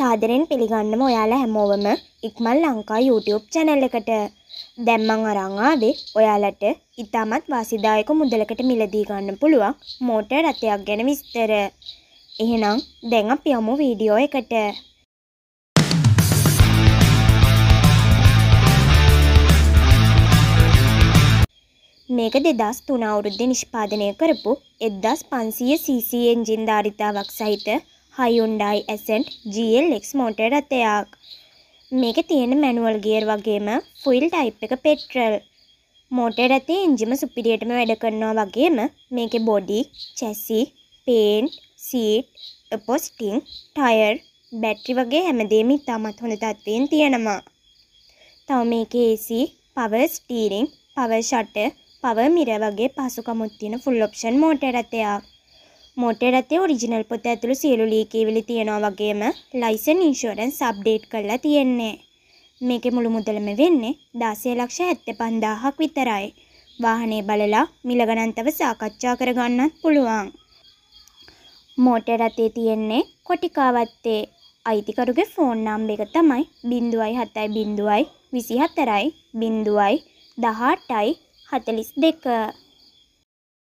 සාදරෙන් පිළිගන්නම ඔයාලා හැමෝවම ඉක්මල් Lanka YouTube channel එකට. දැන් මං අරන් ආවේ ඔයාලට ඉතාමත් වාසිදායක මුදලකට මිලදී ගන්න පුළුවන් මෝටර් රථයක් ගැන විස්තර. එහෙනම් දැන් අපි යමු වීඩියෝ එකට. මේක දෙදස් තුන අවුරුද්දේ නිෂ්පාදනය කරපු එද්දස් පන්සිය සීසී එන්ජින් ධාරිතාවක් සහිත Hyundai Accent GLX මෝටර් රථයක්. මේක තියෙන මැනුවල් ගියර් වගේම ෆුල් ටයිප් එක පෙට්‍රල්. මෝටර් රථේ එන්ජිම සුපිරියටම වැඩ කරනවා වගේම මේකේ body, chassis, paint, seat, upholstering, tire, battery වගේ හැමදේම ඉතාමත් හොඳ තත්ත්වයෙන් තියෙනවා. තව මේකේ AC, power steering, power shutter, power mirror වගේ පහසුකම් තියෙන full option මෝටර් රථයක්. මෝටර් රථේ ඔරිජිනල් පොත ඇතුළු සියලු ලීකීවිලි තියෙනවා වගේම ලයිසන් ඉන්ෂුරන්ස් අප්ඩේට් කරලා තියෙන්නේ. මේකේ මුළු මුදලම වෙන්නේ 16,75,000ක් විතරයි. වාහනේ බලලා මිල ගණන්තව සාකච්ඡා කරගන්නත් පුළුවන්. මෝටර් රථේ තියෙන්නේ කොටිකාවත්තේ අයිතිකරුගේ ෆෝන් නම්බ එක තමයි බිින්දුවයි හතයි බිින්දුවයි විසි හතරයි බිින්දුවයි දහටයි හතලිස් දෙක.